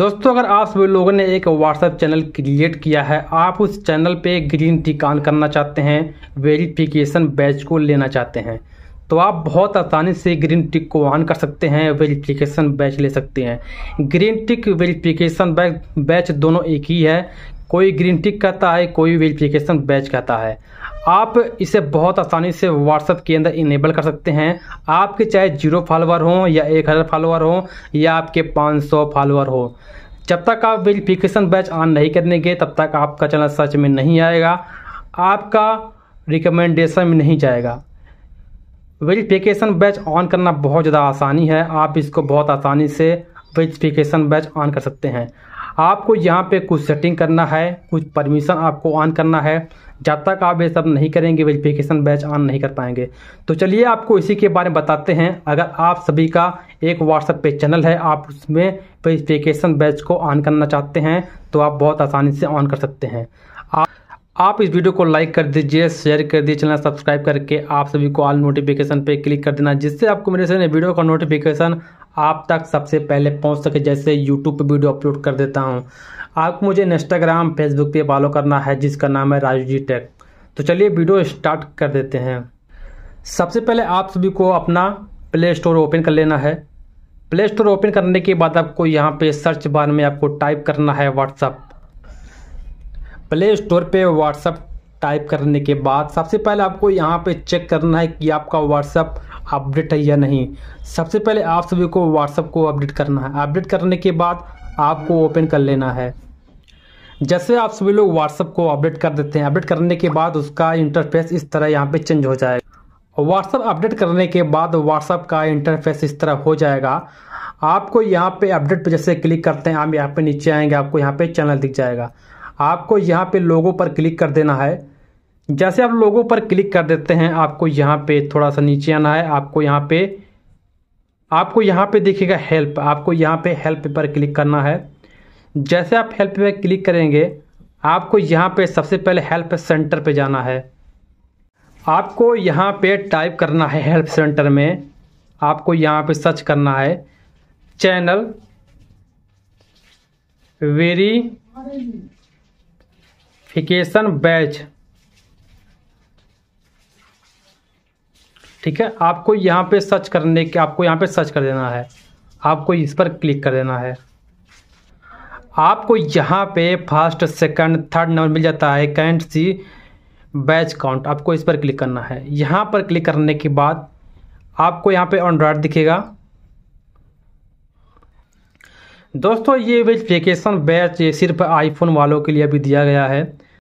दोस्तों अगर आप सभी लोगों ने एक व्हाट्सएप चैनल क्रिएट किया है आप उस चैनल पे ग्रीन टिक ऑन करना चाहते हैं वेरिफिकेशन बैच को लेना चाहते हैं तो आप बहुत आसानी से ग्रीन टिक को ऑन कर सकते हैं वेरिफिकेशन बैच ले सकते हैं ग्रीन टिक वेरिफिकेशन बैच दोनों एक ही है कोई ग्रीन टिक कहता है कोई वेरिफिकेशन बैच कहता है आप इसे बहुत आसानी से व्हाट्सएप के अंदर इनेबल कर सकते हैं आपके चाहे जीरो फॉलोअर हों या एक हज़ार फॉलोअर हों या आपके पाँच सौ फॉलोअर हो जब तक आप वेरिफिकेशन बैच ऑन नहीं करने गए तब तक आपका चैनल सर्च में नहीं आएगा आपका रिकमेंडेशन में नहीं जाएगा वेरिफिकेशन बैच ऑन करना बहुत ज़्यादा आसानी है आप इसको बहुत आसानी से वेरिफिकेशन बैच ऑन कर सकते हैं आपको यहाँ पे कुछ सेटिंग करना है कुछ परमिशन आपको ऑन करना है जब तक आप ये सब नहीं करेंगे वेरिफिकेशन बैच ऑन नहीं कर पाएंगे तो चलिए आपको इसी के बारे में बताते हैं अगर आप सभी का एक व्हाट्सएप पे चैनल है आप उसमें वेरिफिकेशन बैच को ऑन करना चाहते हैं तो आप बहुत आसानी से ऑन कर सकते हैं आप आप इस वीडियो को लाइक कर दीजिए शेयर कर दीजिए चैनल सब्सक्राइब करके आप सभी को ऑल नोटिफिकेशन पे क्लिक कर देना जिससे आपको मेरे से वीडियो का नोटिफिकेशन आप तक सबसे पहले पहुंच सके जैसे यूट्यूब पर वीडियो अपलोड कर देता हूं आपको मुझे इंस्टाग्राम फेसबुक पे फॉलो करना है जिसका नाम है राजू जी टेक तो चलिए वीडियो स्टार्ट कर देते हैं सबसे पहले आप सभी को अपना प्ले स्टोर ओपन कर लेना है प्ले स्टोर ओपन करने के बाद आपको यहाँ पे सर्च बार में आपको टाइप करना है व्हाट्सअप प्ले स्टोर पे व्हाट्सअप टाइप करने के बाद सबसे पहले आपको यहाँ पे चेक करना है कि आपका व्हाट्सअप अपडेट है या नहीं सबसे पहले आप सभी को व्हाट्सअप को अपडेट करना है अपडेट करने के बाद आपको ओपन कर लेना है जैसे आप सभी लोग व्हाट्सअप को अपडेट कर देते हैं अपडेट करने के बाद उसका इंटरफेस इस तरह यहाँ पे चेंज हो जाएगा व्हाट्सअप अपडेट करने के बाद व्हाट्सअप का इंटरफेस इस तरह हो जाएगा आपको यहाँ पे अपडेट पर जैसे क्लिक करते हैं आप यहाँ पे नीचे आएंगे आपको यहाँ पे चैनल दिख जाएगा आपको यहाँ पे लोगों पर क्लिक कर देना है जैसे आप लोगों पर क्लिक कर देते हैं आपको यहाँ पे थोड़ा सा नीचे आना है आपको यहाँ पे आपको यहाँ पे देखिएगा हेल्प आपको यहाँ पे हेल्प पर क्लिक करना है जैसे आप हेल्प पर क्लिक करेंगे आपको यहाँ पे सबसे पहले हेल्प सेंटर पे जाना है आपको यहाँ पे टाइप करना है हेल्प सेंटर में आपको यहाँ पे सर्च करना है चैनल वेरीफिकेशन बैच ठीक है आपको यहाँ पे सर्च करने के आपको यहाँ पे सर्च कर देना है आपको इस पर क्लिक कर देना है आपको यहाँ पे फर्स्ट सेकंड थर्ड नंबर मिल जाता है कैंट सी बैच काउंट आपको इस पर क्लिक करना है यहाँ पर क्लिक करने के बाद आपको यहाँ पे ऑन दिखेगा दोस्तों ये वेरिफिकेशन बैच सिर्फ आईफोन वालों के लिए भी दिया गया है